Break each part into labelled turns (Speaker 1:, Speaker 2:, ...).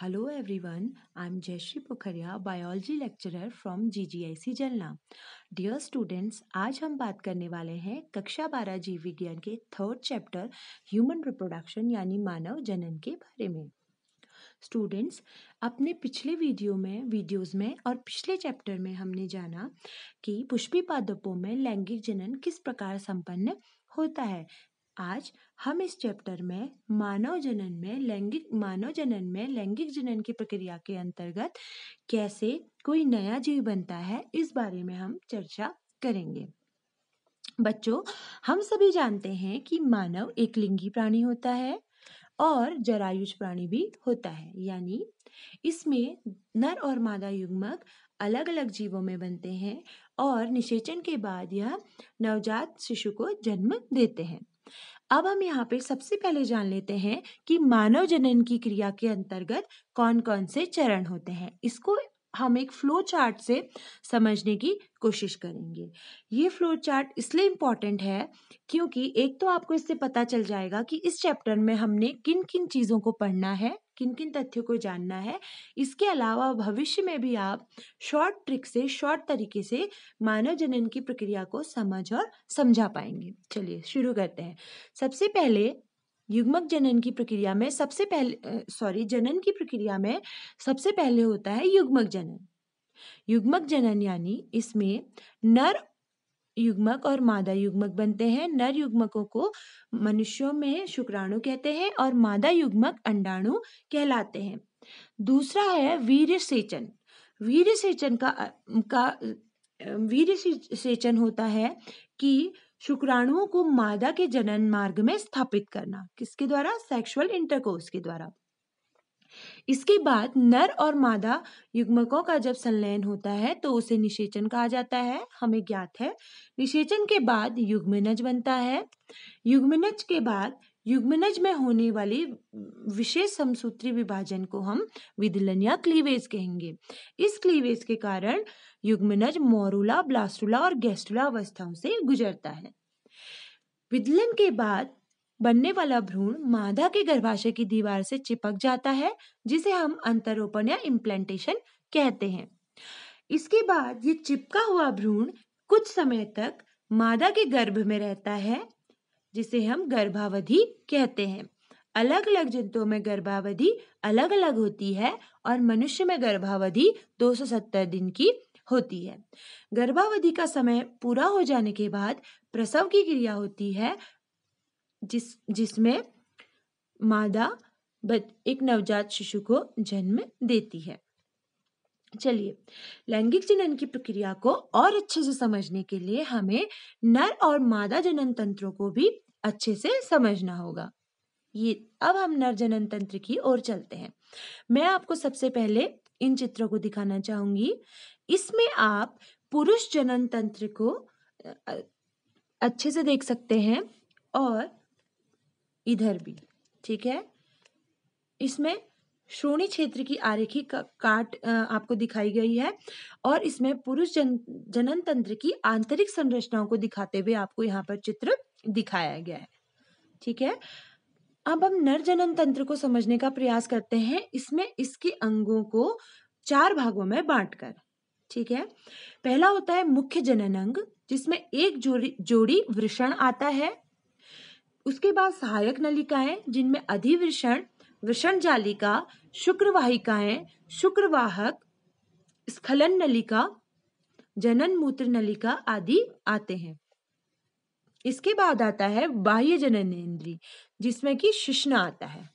Speaker 1: hello Hello everyone, I'm Jayashri Pokhariya, biology lecturer from GGIC Jalna dear students आज हम बात करने वाले हैं कक्षा बारह जीव विज्ञान के थर्ड चैप्टर ह्यूमन रिप्रोडक्शन यानी मानव जनन के बारे में स्टूडेंट्स अपने पिछले वीडियो में वीडियोस में और पिछले चैप्टर में हमने जाना कि पुष्पी पादपों में लैंगिक जनन किस प्रकार संपन्न होता है आज हम इस चैप्टर में मानव जनन में लैंगिक मानव जनन में लैंगिक जनन की प्रक्रिया के अंतर्गत कैसे कोई नया जीव बनता है इस बारे में हम चर्चा करेंगे बच्चों हम सभी जानते हैं कि मानव एक लिंगी प्राणी होता है और जरायुष प्राणी भी होता है यानी इसमें नर और मादा युग्मक अलग अलग जीवों में बनते हैं और निषेचन के बाद यह नवजात शिशु को जन्म देते हैं अब हम यहाँ पे सबसे पहले जान लेते हैं कि मानव जनन की क्रिया के अंतर्गत कौन कौन से चरण होते हैं इसको हम एक फ्लो चार्ट से समझने की कोशिश करेंगे ये फ्लो चार्ट इसलिए इम्पॉर्टेंट है क्योंकि एक तो आपको इससे पता चल जाएगा कि इस चैप्टर में हमने किन किन चीज़ों को पढ़ना है किन किन तथ्यों को जानना है इसके अलावा भविष्य में भी आप शॉर्ट ट्रिक से शॉर्ट तरीके से मानव जनन की प्रक्रिया को समझ और समझा पाएंगे चलिए शुरू करते हैं सबसे पहले युग्मक जनन की प्रक्रिया में सबसे पहले सॉरी जनन की प्रक्रिया में सबसे पहले होता है युग्मक जनन युग्मक जनन यानी इसमें नर युग्मक और मादा युग्मक बनते हैं नर युग्मकों को मनुष्यों में शुक्राणु कहते हैं और मादा युग्मक अंडाणु कहलाते हैं दूसरा है वीर्य सेचन वीर्य सेचन का का वीर्य सेचन होता है कि शुक्राणुओं को मादा के जनन मार्ग में स्थापित करना किसके द्वारा सेक्सुअल इंटरकोर्स के द्वारा इसके बाद नर और मादा युग्मकों का जब संलयन होता है तो उसे निषेचन कहा जाता है हमें ज्ञात है निषेचन के बाद युग्मनज बनता है युग्मनज के बाद युग्मनज में होने वाली विशेष समसूत्री विभाजन को हम विदलन या क्लीवेज कहेंगे इस क्लीवेज के कारण युग्मनज मोरूला ब्लास्टुला और गैस्टुला अवस्थाओं से गुजरता है विदलन के बाद बनने वाला भ्रूण मादा के गर्भाशय की दीवार से चिपक जाता है जिसे हम अंतरोपण या इम्प्लांटेशन कहते हैं इसके बाद ये चिपका हुआ भ्रूण कुछ समय तक मादा के गर्भ में रहता है जिसे हम गर्भावधि कहते हैं अलग अलग जंतुओं में गर्भावधि अलग अलग होती है और मनुष्य में गर्भावधि 270 दिन की होती है गर्भावधि का समय पूरा हो जाने के बाद प्रसव की क्रिया होती है जिस जिसमें मादा एक नवजात शिशु को जन्म देती है चलिए लैंगिक जनन की प्रक्रिया को और अच्छे से समझने के लिए हमें नर और मादा जनन तंत्रों को भी अच्छे से समझना होगा ये अब हम नर जनन तंत्र की ओर चलते हैं मैं आपको सबसे पहले इन चित्रों को दिखाना चाहूंगी इसमें आप पुरुष जनन तंत्र को अच्छे से देख सकते हैं और इधर भी ठीक है इसमें श्रोणी क्षेत्र की आरेखी का, काट आपको दिखाई गई है और इसमें पुरुष जन जनन तंत्र की आंतरिक संरचनाओं को दिखाते हुए आपको यहाँ पर चित्र दिखाया गया है ठीक है अब हम नर जनन तंत्र को समझने का प्रयास करते हैं इसमें इसके अंगों को चार भागों में बांटकर ठीक है पहला होता है मुख्य जनन अंग जिसमें एक जोड़ी जोड़ी वृषण आता है उसके बाद सहायक नलिकाएं जिनमें अधिवृषण वृषण जालिका शुक्रवाहिकाएं शुक्रवाहक स्खलन नलिका जनन मूत्र नलिका आदि आते हैं इसके बाद आता है बाह्य जननेन्द्रीय जिसमें कि शिश्न आता है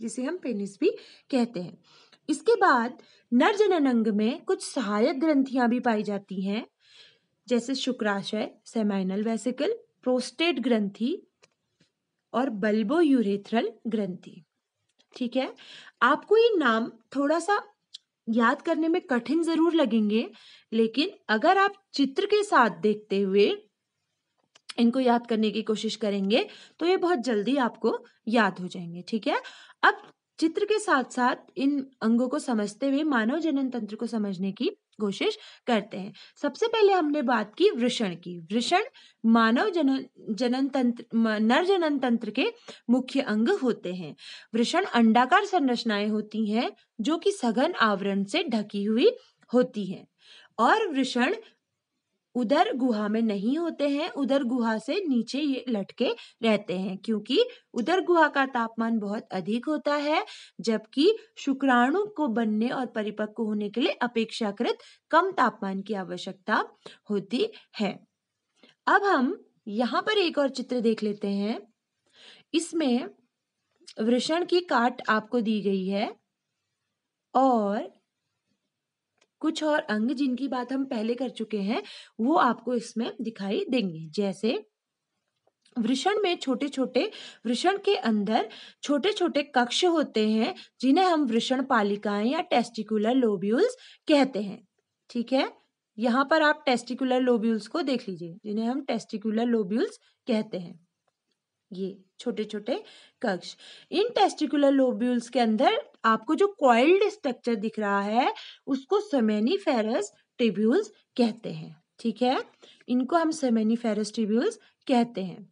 Speaker 1: जिसे हम पेनिस भी कहते हैं इसके बाद नर जनन अंग में कुछ सहायक ग्रंथियां भी पाई जाती हैं जैसे शुक्राशय सेमाइनल वेसिकल प्रोस्टेट ग्रंथि और बल्बो यूरेथ्रल ग्रंथि ठीक है आपको ये नाम थोड़ा सा याद करने में कठिन जरूर लगेंगे लेकिन अगर आप चित्र के साथ देखते हुए इनको याद करने की कोशिश करेंगे तो ये बहुत जल्दी आपको याद हो जाएंगे ठीक है अब चित्र के साथ साथ इन अंगों को समझते हुए मानव जनन तंत्र को समझने की कोशिश करते हैं सबसे पहले हमने बात की वृषण की वृषण मानव जनन जनन तंत्र नर जनन तंत्र के मुख्य अंग होते हैं वृषण अंडाकार संरचनाएं होती हैं जो कि सघन आवरण से ढकी हुई होती हैं और वृषण उधर गुहा में नहीं होते हैं उधर गुहा से नीचे ये लटके रहते हैं क्योंकि उधर गुहा का तापमान बहुत अधिक होता है जबकि शुक्राणु को बनने और परिपक्व होने के लिए अपेक्षाकृत कम तापमान की आवश्यकता होती है अब हम यहाँ पर एक और चित्र देख लेते हैं इसमें वृषण की काट आपको दी गई है और कुछ और अंग जिनकी बात हम पहले कर चुके हैं वो आपको इसमें दिखाई देंगे जैसे वृषण में छोटे छोटे वृषण के अंदर छोटे छोटे कक्ष होते हैं जिन्हें हम वृषण पालिकाएं या टेस्टिकुलर लोब्यूल्स कहते हैं ठीक है यहाँ पर आप टेस्टिकुलर लोब्यूल्स को देख लीजिए जिन्हें हम टेस्टिकुलर लोब्यूल्स कहते हैं ये छोटे छोटे कक्ष इन टेस्टिकुलर लोब्यूल्स के अंदर आपको जो कॉइल्ड स्ट्रक्चर दिख रहा है उसको फेरस ट्रिब्यूल्स कहते हैं ठीक है इनको हम सेमेनी फेरस ट्रिब्यूल्स कहते हैं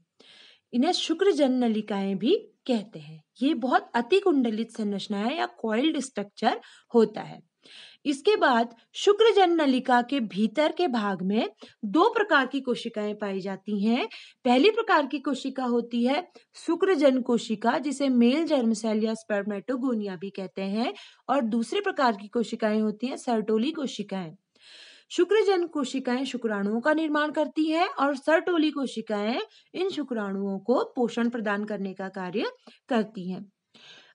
Speaker 1: इन्हें शुक्र जन नलिकाएं भी कहते हैं ये बहुत अति कुंडलित संरचना है या कॉइल्ड स्ट्रक्चर होता है इसके बाद शुक्रजन नलिका के भीतर के भाग में दो प्रकार की कोशिकाएं पाई जाती हैं पहली प्रकार की कोशिका होती है शुक्रजन कोशिका जिसे मेल जर्म सेल या स्पर्मेटोगोनिया भी कहते हैं और दूसरे प्रकार की कोशिकाएं होती हैं सर्टोली कोशिकाएं शुक्रजन कोशिकाएं शुक्राणुओं का निर्माण करती हैं और सर्टोली कोशिकाएं इन शुक्राणुओं को पोषण प्रदान करने का कार्य करती हैं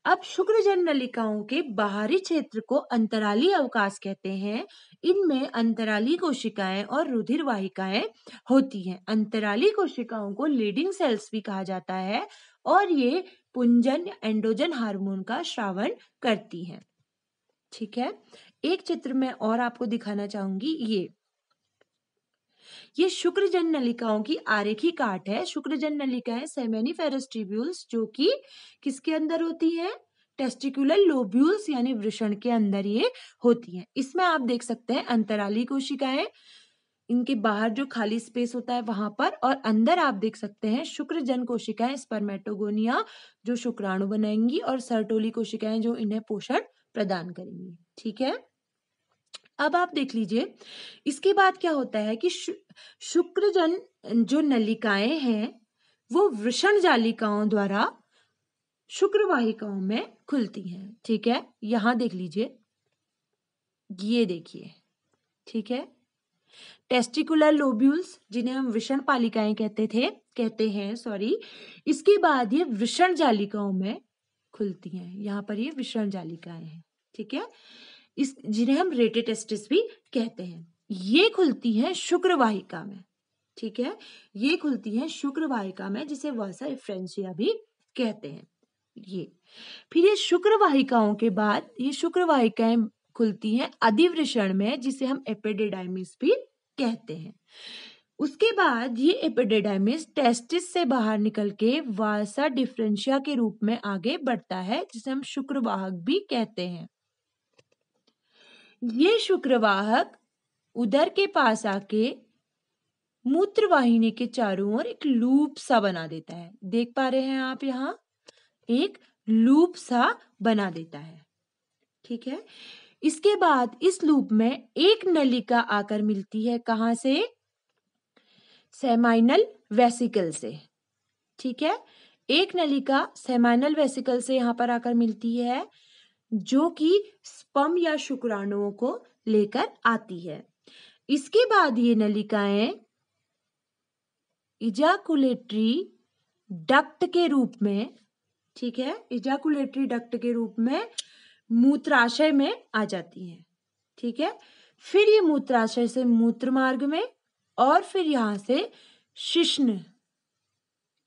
Speaker 1: अब शुक्रजन नलिकाओं के बाहरी क्षेत्र को अंतराली अवकाश कहते हैं इनमें अंतराली कोशिकाएं और रुधिर वाहिकाएं होती हैं अंतराली कोशिकाओं को लीडिंग सेल्स भी कहा जाता है और ये पुंजन एंडोजन हार्मोन का श्रावण करती हैं ठीक है एक चित्र में और आपको दिखाना चाहूंगी ये ये शुक्रजन नलिकाओं की आरेखी काट है शुक्रजन नलिकाएं सेमेनी फेरेस्टिब्यूल्स जो कि किसके अंदर होती है टेस्टिकुलर लोब्यूल्स यानी वृषण के अंदर ये होती है इसमें आप देख सकते हैं अंतराली कोशिकाएं इनके बाहर जो खाली स्पेस होता है वहां पर और अंदर आप देख सकते हैं शुक्रजन कोशिकाएं स्पर्मेटोगोनिया जो शुक्राणु बनाएंगी और सर्टोली कोशिकाएं जो इन्हें पोषण प्रदान करेंगी ठीक है अब आप देख लीजिए इसके बाद क्या होता है कि शु, शुक्रजन जो नलिकाएं हैं वो वृषण जालिकाओं द्वारा शुक्रवाहिकाओं में खुलती हैं ठीक है यहां देख लीजिए ये देखिए ठीक है टेस्टिकुलर लोब्यूल्स जिन्हें हम वृषण पालिकाएं कहते थे कहते हैं सॉरी इसके बाद ये वृषण जालिकाओं में खुलती हैं यहां पर ये विषण जालिकाएं हैं ठीक है इस जिन्हें हम रेटेटेस्टिस भी कहते हैं ये खुलती है शुक्रवाहिका में ठीक है ये खुलती है शुक्रवाहिका में जिसे वासा इफ्रेंसिया भी कहते हैं ये फिर ये शुक्रवाहिकाओं के बाद ये शुक्रवाहिकाएं खुलती हैं अधिवृषण में जिसे हम एपेडेडाइमिस भी कहते हैं उसके बाद ये एपेडेडाइमिस टेस्टिस से बाहर निकल के वासा डिफ्रेंशिया के रूप में आगे बढ़ता है जिसे हम शुक्रवाहक भी कहते हैं ये शुक्रवाहक उदर के पास आके मूत्र वाहिनी के चारों ओर एक लूप सा बना देता है देख पा रहे हैं आप यहाँ एक लूप सा बना देता है ठीक है इसके बाद इस लूप में एक नलिका आकर मिलती है कहाँ से सेमाइनल वेसिकल से ठीक है एक नलिका सेमाइनल वेसिकल से यहाँ पर आकर मिलती है जो कि स्पम या शुक्राणुओं को लेकर आती है इसके बाद ये नलिकाएं इजाकुलेटरी डक्ट के रूप में ठीक है इजाकुलेटरी डक्ट के रूप में मूत्राशय में आ जाती हैं ठीक है फिर ये मूत्राशय से मूत्र मार्ग में और फिर यहां से शिश्न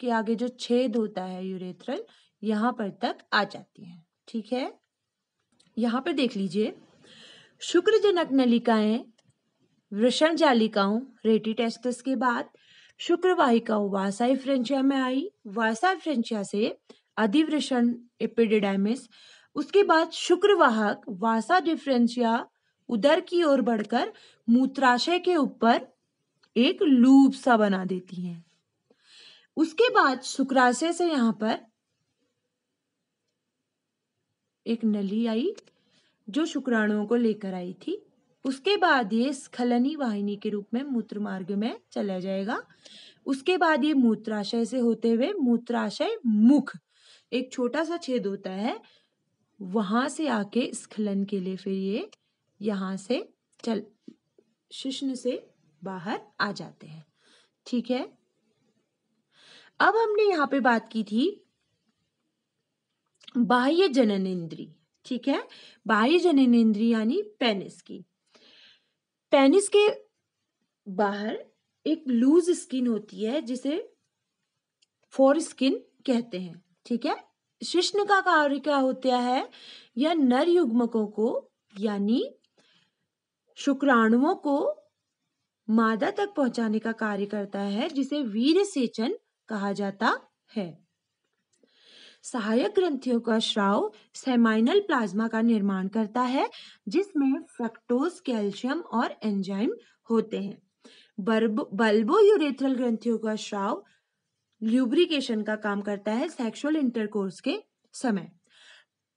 Speaker 1: के आगे जो छेद होता है यूरेथ्रल यहां पर तक आ जाती हैं ठीक है यहाँ पर देख लीजिए शुक्रजनक नलिकाएं वृषण जालिकाओं रेटी टेस्टस के बाद शुक्रवाहिकाओं वासाई फ्रेंचिया में आई वासाई फ्रेंचिया से अधिवृषण एपिडिडाइमिस उसके बाद शुक्रवाहक वासा डिफ्रेंशिया उधर की ओर बढ़कर मूत्राशय के ऊपर एक लूप सा बना देती हैं उसके बाद शुक्राशय से यहाँ पर एक नली आई जो शुक्राणुओं को लेकर आई थी उसके बाद ये स्खलनी वाहिनी के रूप में मूत्र मार्ग में चला जाएगा उसके बाद ये मूत्राशय से होते हुए मूत्राशय मुख एक छोटा सा छेद होता है वहां से आके स्खलन के लिए फिर ये यहां से चल शिश्न से बाहर आ जाते हैं ठीक है अब हमने यहाँ पे बात की थी बाह्य जननेन्द्री ठीक है बाह्य जननेन्द्री यानी पेनिस की पेनिस के बाहर एक लूज स्किन होती है जिसे फोर स्किन कहते हैं ठीक है शिष्ण का कार्य क्या होता है यह नर युग्मकों को यानी शुक्राणुओं को मादा तक पहुंचाने का कार्य करता है जिसे वीर सेचन कहा जाता है सहायक ग्रंथियों का श्राव सेमाइनल प्लाज्मा का निर्माण करता है जिसमें फ्रक्टोज कैल्शियम और एंजाइम होते हैं बल्बो यूरेथ्रल ग्रंथियों का श्राव ल्यूब्रिकेशन का काम करता है सेक्सुअल इंटरकोर्स के समय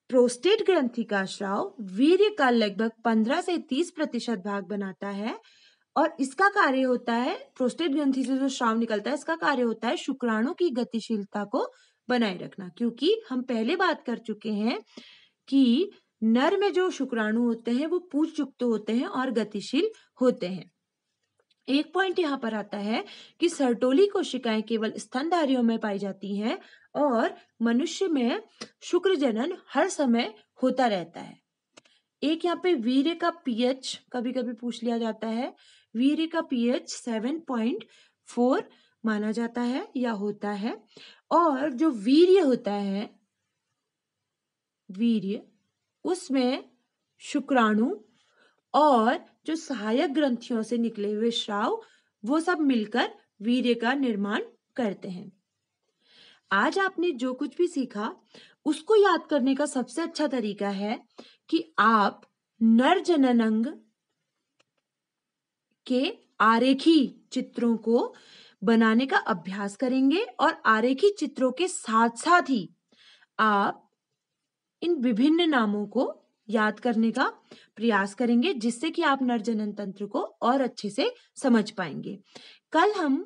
Speaker 1: प्रोस्टेट ग्रंथि का श्राव वीर्य का लगभग 15 से 30 प्रतिशत भाग बनाता है और इसका कार्य होता है प्रोस्टेट ग्रंथि से जो श्राव निकलता है इसका कार्य होता है शुक्राणु की गतिशीलता को बनाए रखना क्योंकि हम पहले बात कर चुके हैं कि नर में जो शुक्राणु होते हैं वो पूछ युक्त होते हैं और गतिशील होते हैं एक पॉइंट यहाँ पर आता है कि सर्टोली कोशिकाएं केवल स्तनधारियों में पाई जाती हैं और मनुष्य में शुक्र जनन हर समय होता रहता है एक यहाँ पे वीर्य का पीएच कभी कभी पूछ लिया जाता है वीर्य का पीएच सेवन पॉइंट फोर माना जाता है या होता है और जो वीर्य होता है वीर्य उसमें शुक्राणु और जो सहायक ग्रंथियों से निकले हुए श्राव वो सब मिलकर वीर्य का निर्माण करते हैं आज आपने जो कुछ भी सीखा उसको याद करने का सबसे अच्छा तरीका है कि आप नर जननंग के आरेखी चित्रों को बनाने का अभ्यास करेंगे और आरेखी चित्रों के साथ साथ ही आप इन विभिन्न नामों को याद करने का प्रयास करेंगे जिससे कि आप नरजनन तंत्र को और अच्छे से समझ पाएंगे कल हम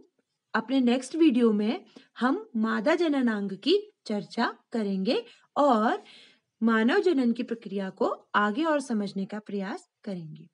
Speaker 1: अपने नेक्स्ट वीडियो में हम मादा जननांग की चर्चा करेंगे और मानव जनन की प्रक्रिया को आगे और समझने का प्रयास करेंगे